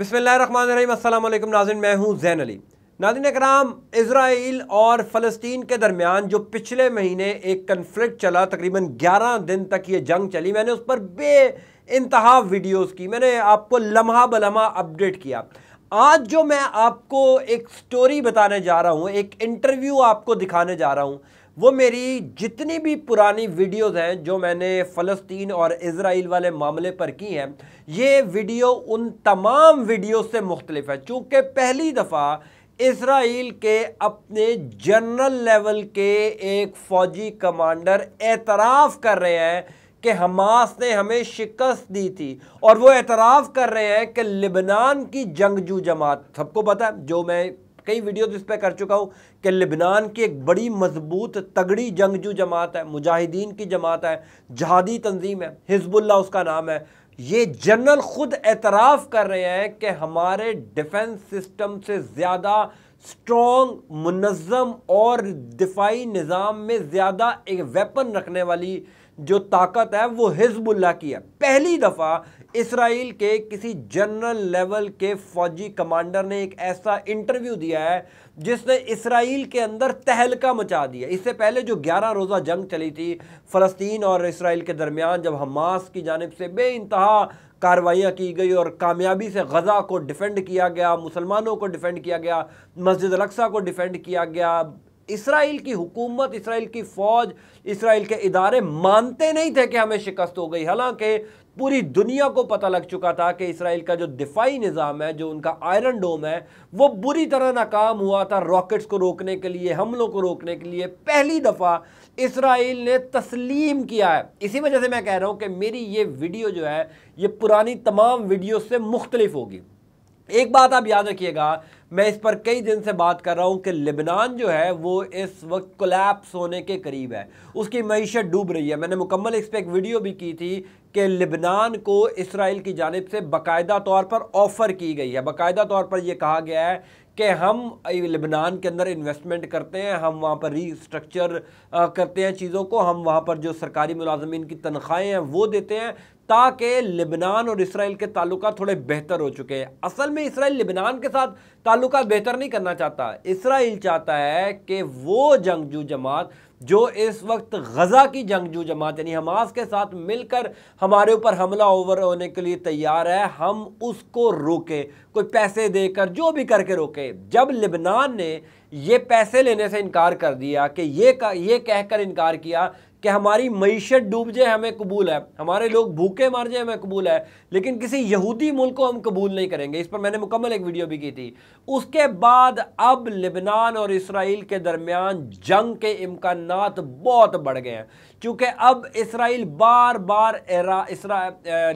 बिसमीम नाजिन मैं हूँ जैन अली नाजिन कराम इसराइल और फ़लस्तीन के दरमियान जो पिछले महीने एक कन्फ्लिक्ट चला तकरीबन 11 दिन तक ये जंग चली मैंने उस पर बे इंतहा वीडियोज़ की मैंने आपको लम्हा बलम्हा अपडेट किया आज जो मैं आपको एक स्टोरी बताने जा रहा हूँ एक इंटरव्यू आपको दिखाने जा रहा हूँ वो मेरी जितनी भी पुरानी वीडियोस हैं जो मैंने फ़लस्तीन और इसराइल वाले मामले पर की हैं ये वीडियो उन तमाम वीडियो से मुख्तलिफ है चूँकि पहली दफ़ा इसराइल के अपने जनरल लेवल के एक फ़ौजी कमांडर एतराफ़ कर रहे हैं कि हमास ने हमें शिकस्त दी थी और वो एतराफ़ कर रहे हैं कि लिबनान की जंगजू जमात सबको पता है जो मैं कई वीडियोज इस पर कर चुका हूँ कि लिबनान की एक बड़ी मजबूत तगड़ी जंगजू जमात है मुजाहिदीन की जमात है जहादी तंजीम है हिजबुल्ला उसका नाम है ये जनरल खुद एतराफ़ कर रहे हैं कि हमारे डिफेंस सिस्टम से ज़्यादा स्ट्रॉन्ग मुनज़म और दिफाई निज़ाम में ज़्यादा एक वेपन रखने वाली जो ताकत है वो हिजबुल्ला की है पहली दफ़ा इसराइल के किसी जनरल लेवल के फौजी कमांडर ने एक ऐसा इंटरव्यू दिया है जिसने इसराइल के अंदर तहलका मचा दिया इससे पहले जो 11 रोज़ा जंग चली थी फ़लस्तीन और इसराइल के दरमियान जब हमास की जानब से बे कार्रवाइयाँ की गई और कामयाबी से गज़ा को डिफेंड किया गया मुसलमानों को डिफेंड किया गया मस्जिद अलक्सा को डिफेंड किया गया इसराइल की हुकूमत इसराइल की फ़ौज इसराइल के इदारे मानते नहीं थे कि हमें शिकस्त हो गई हालांकि पूरी दुनिया को पता लग चुका था कि इसराइल का जो दिफाई निज़ाम है जो उनका आयरन डोम है वो बुरी तरह नाकाम हुआ था रॉकेट्स को रोकने के लिए हमलों को रोकने के लिए पहली दफ़ा इसराइल ने तस्लीम किया है इसी वजह से मैं कह रहा हूँ कि मेरी ये वीडियो जो है ये पुरानी तमाम वीडियो से मुख्तलिफ होगी एक बात आप याद रखिएगा मैं इस पर कई दिन से बात कर रहा हूँ कि लेबनान जो है वो इस वक्त कोलैप्स होने के करीब है उसकी मीशत डूब रही है मैंने मुकम्मल इस पर एक वीडियो भी की थी कि लिबनान को इसराइल की जानब से बाकायदा तौर पर ऑफ़र की गई है बाकायदा तौर पर यह कहा गया है कि हम लिबनान के अंदर इन्वेस्टमेंट करते हैं हम वहाँ पर रीस्ट्रक्चर करते हैं चीज़ों को हम वहाँ पर जो सरकारी मुलाजमीन की तनख्वाहें हैं वो देते हैं ताकि लिबनान और इसराइल के ताल्लुक थोड़े बेहतर हो चुके हैं असल में इसराइल लिबनान के साथ ताल्लुक बेहतर नहीं करना चाहता इसराइल चाहता है कि वो जंगजू जमात जो इस वक्त गज़ा की जंगजू जमात यानी हमास के साथ मिलकर हमारे ऊपर हमला ओवर होने के लिए तैयार है हम उसको रोके कोई पैसे देकर जो भी करके रोके जब लिबनान ने ये पैसे लेने से इनकार कर दिया कि ये का ये कहकर इनकार किया कि हमारी मीशत डूब जाए हमें कबूल है हमारे लोग भूखे मर जाए हमें कबूल है लेकिन किसी यहूदी मुल्क को हम कबूल नहीं करेंगे इस पर मैंने मुकम्मल एक वीडियो भी की थी उसके बाद अब लिबनान और इसराइल के दरमियान जंग के इम्कान बहुत बढ़ गए हैं क्योंकि अब इसराइल बार बार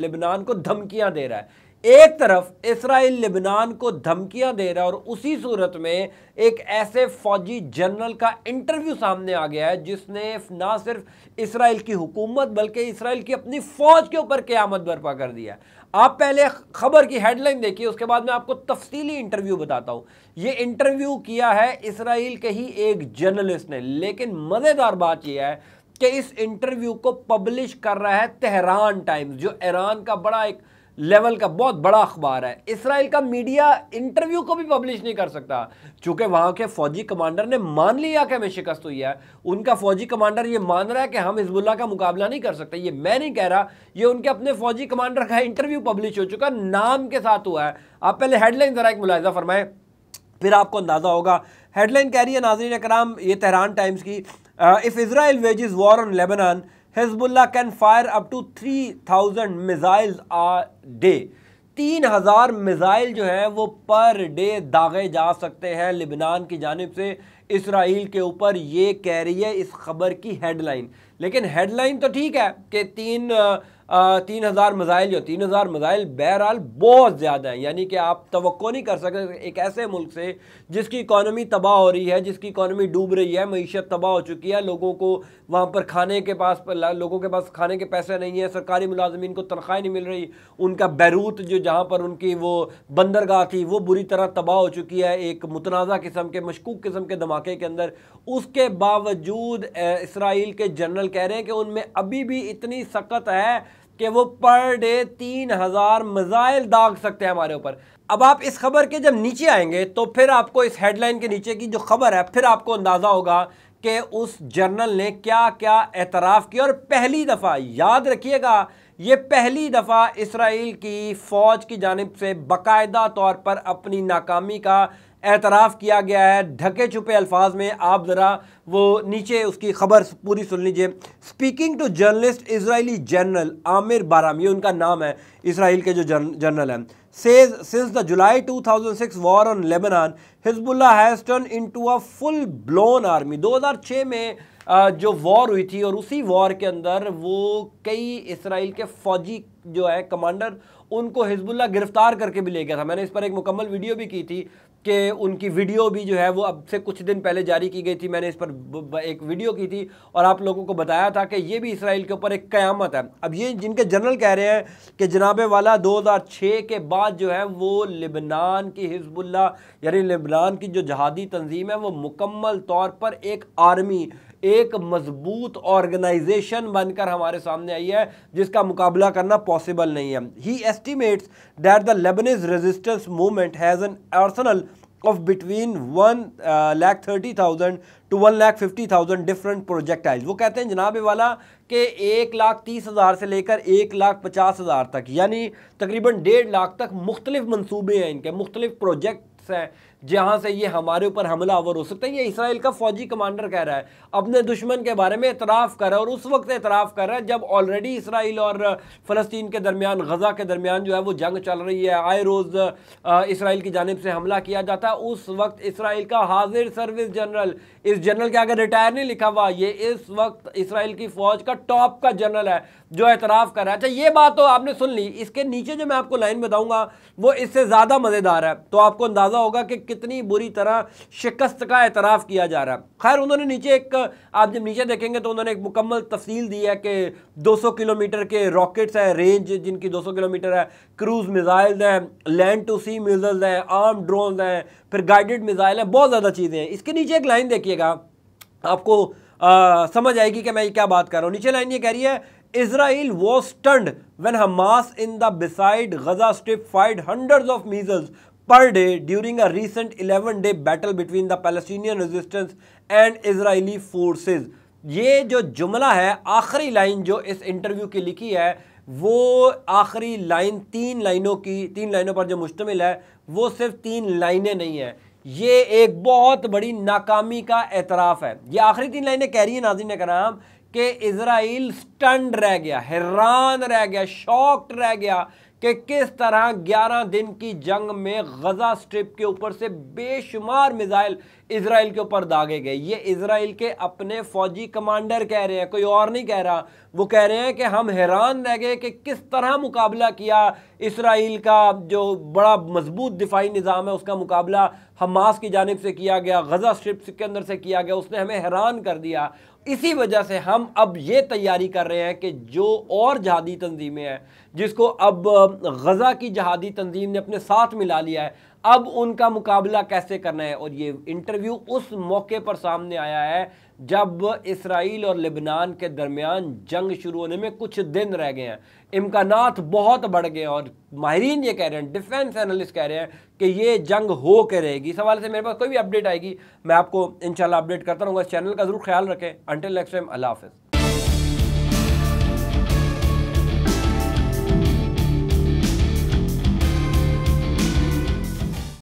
लिबनान को धमकियाँ दे रहा है एक तरफ इसराइल लेबनान को धमकियां दे रहा है और उसी सूरत में एक ऐसे फौजी जनरल का इंटरव्यू सामने आ गया है जिसने ना सिर्फ इसराइल की हुकूमत बल्कि इसराइल की अपनी फौज के ऊपर क़्यामत बर्पा कर दिया आप पहले खबर की हेडलाइन देखिए उसके बाद मैं आपको तफसीली इंटरव्यू बताता हूं ये इंटरव्यू किया है इसराइल के ही एक जर्नलिस्ट ने लेकिन मज़ेदार बात यह है कि इस इंटरव्यू को पब्लिश कर रहा है तेहरान टाइम्स जो ईरान का बड़ा एक लेवल का बहुत बड़ा अखबार है इसराइल का मीडिया इंटरव्यू को भी पब्लिश नहीं कर सकता चूंकि वहां के फौजी कमांडर ने मान लिया कि हमें शिकस्त हुई है उनका फौजी कमांडर यह मान रहा है कि हम हिजबुल्ला का मुकाबला नहीं कर सकते ये मैं नहीं कह रहा ये उनके अपने फौजी कमांडर का इंटरव्यू पब्लिश हो चुका नाम के साथ हुआ है आप पहले हेडलाइन ज़रा एक मुलायजा फरमाएं फिर आपको अंदाज़ा होगा हेडलाइन कह रही है नाजरीन कराम ये तेहरान टाइम्स की if Israel wages war on Lebanon Hezbollah can fire up to three thousand missile a day तीन हज़ार मिज़ाइल जो हैं वो पर डे दागे जा सकते हैं लिबनान की जानब से इसराइल के ऊपर ये कह रही है इस खबर की हेडलाइन लेकिन हेडलाइन तो ठीक है कि तीन तीन हज़ार मज़ाइल या तीन हज़ार मज़ाइल बहरहाल बहुत ज़्यादा हैं यानी कि आप तो नहीं कर सकते एक ऐसे मुल्क से जिसकी इकानमी तबाह हो रही है जिसकी इकानमी डूब रही है मीशत तबाह हो चुकी है लोगों को वहाँ पर खाने के पास लोगों के पास खाने के पैसे नहीं है सरकारी मुलाजमीन को तनख्वाही नहीं मिल रही उनका बैरूत जो जहाँ पर उनकी वो बंदरगाह थी वो बुरी तरह तबाह हो चुकी है एक मुतनाज़ा किस्म के मशकूक किस्म के धमाके के अंदर उसके बावजूद इसराइल के जनरल कह रहे हैं कि उनमें अभी भी इतनी सख्त है कि वो पर डे तीन हज़ार मिज़ाइल दाग सकते हैं हमारे ऊपर अब आप इस खबर के जब नीचे आएंगे तो फिर आपको इस हेडलाइन के नीचे की जो खबर है फिर आपको अंदाज़ा होगा कि उस जर्नल ने क्या क्या एतराफ़ किया और पहली दफ़ा याद रखिएगा ये पहली दफ़ा इसराइल की फ़ौज की जानब से बाकायदा तौर पर अपनी नाकामी का एतराफ़ किया गया है ढके छुपे अल्फाज में आप ज़रा वो नीचे उसकी खबर पूरी सुन लीजिए speaking to journalist Israeli general Amir Baram ये उनका नाम है इसराइल के जो जनरल हैं says since the July 2006 war on Lebanon, Hezbollah has into a full blown army 2006 में जो वॉर हुई थी और उसी वॉर के अंदर वो कई इसराइल के फौजी जो है कमांडर उनको हिजबुल्ला गिरफ्तार करके भी ले गया था मैंने इस पर एक मुकम्मल वीडियो भी की थी कि उनकी वीडियो भी जो है वो अब से कुछ दिन पहले जारी की गई थी मैंने इस पर एक वीडियो की थी और आप लोगों को बताया था कि ये भी इसराइल के ऊपर एक क़्यामत है अब ये जिनके जनरल कह रहे हैं कि जनाब वाला 2006 के बाद जो है वो लिबनान की हिजबुल्ला यानी लिबनान की जो जहादी तंजीम है वो मुकम्मल तौर पर एक आर्मी एक मजबूत ऑर्गेनाइजेशन बनकर हमारे सामने आई है जिसका मुकाबला करना पॉसिबल नहीं है ही estimates that the Lebanese resistance movement has an arsenal of between one lakh thirty thousand to one lakh fifty thousand different projectile वो कहते हैं जनाब वाला कि एक लाख तीस हज़ार से लेकर एक लाख पचास हज़ार तक यानी तकरीबन डेढ़ लाख तक मुख्तलिफ मनसूबे हैं इनके मुख्तलिफ प्रोजेक्ट्स हैं जहाँ से ये हमारे ऊपर हमला आवर हो सकता है ये इसराइल का फौजी कमांडर कह रहा है अपने दुश्मन के बारे में इतराफ़ कर रहा है और उस वक्त इतराफ़ कर रहा है जब ऑलरेडी इसराइल और फ़लस्तीन के दरमियान गज़ा के दरमियान जो है वो जंग चल रही है आए रोज़ इसराइल की जानब से हमला किया जाता है उस वक्त इसराइल का हाजिर सर्विस जनरल इस जनरल के आगे रिटायर नहीं लिखा हुआ ये इस वक्त इसराइल की फ़ौज का टॉप का जनरल है जो एतराफ़ कर रहा है अच्छा ये बात तो आपने सुन ली इसके नीचे जो मैं आपको लाइन बताऊँगा वो इससे ज़्यादा मज़ेदार है तो आपको अंदाज़ा होगा कि कितनी बुरी तरह शिकस्त का एतराफ़ किया जा रहा है खैर उन्होंने नीचे एक आप जब नीचे देखेंगे तो उन्होंने एक मुकम्मल तफसील दी है कि 200 किलोमीटर के रॉकेट्स हैं रेंज जिनकी 200 किलोमीटर है क्रूज़ मिज़ाइल हैं लैंड टू सी मिजल हैं आर्म ड्रोन हैं फिर गाइडेड मिज़ाइल हैं बहुत ज़्यादा चीज़ें हैं इसके नीचे एक लाइन देखिएगा आपको आ, समझ आएगी कि मैं ये क्या बात कर रहा हूँ नीचे लाइन ये कह रही है Israel was stunned when Hamas in the beside Gaza Strip fired hundreds of missiles per day during a recent 11 day battle between the Palestinian resistance and Israeli forces. ये जो जुमला है आखिरी लाइन जो इस इंटरव्यू की लिखी है वो आखिरी लाइन तीन लाइनों की तीन लाइनों पर जो मुश्तमिल है वो सिर्फ तीन लाइनें नहीं है ये एक बहुत बड़ी नाकामी का एतराफ़ है ये आखिरी तीन लाइनें कह रही हैं नाजिन ने कराम कि इसराइल स्टंड रह गया हैरान रह गया शॉक्ड रह गया कि किस तरह 11 दिन की जंग में गजा स्ट्रिप के ऊपर से बेशुमार मिसाइल इसराइल के ऊपर दागे गए ये इसराइल के अपने फौजी कमांडर कह रहे हैं कोई और नहीं कह रहा वो कह रहे हैं कि हम हैरान रह गए कि किस तरह मुकाबला किया इसराइल का जो बड़ा मजबूत दिफाई निज़ाम है उसका मुकाबला हमास की जानब से किया गया गजा स्ट्रिप्स के अंदर से किया गया उसने हमें हैरान कर दिया इसी वजह से हम अब ये तैयारी कर रहे हैं कि जो और जहादी तंजीमें हैं जिसको अब गज़ा की जहादी तंजीम ने अपने साथ मिला लिया है अब उनका मुकाबला कैसे करना है और ये इंटरव्यू उस मौके पर सामने आया है जब इसराइल और लेबनान के दरमियान जंग शुरू होने में कुछ दिन रह गए हैं इम्कान बहुत बढ़ गए हैं और माहरीन ये कह रहे हैं डिफेंस एनालिस्ट कह रहे हैं कि ये जंग हो के रहेगी इस से मेरे पास कोई भी अपडेट आएगी मैं आपको इनशाला अपडेट करता रहूँगा इस चैनल का ज़रूर ख्याल रखें अंटिल नेक्स्ट टाइम अल्लाह हाफिज़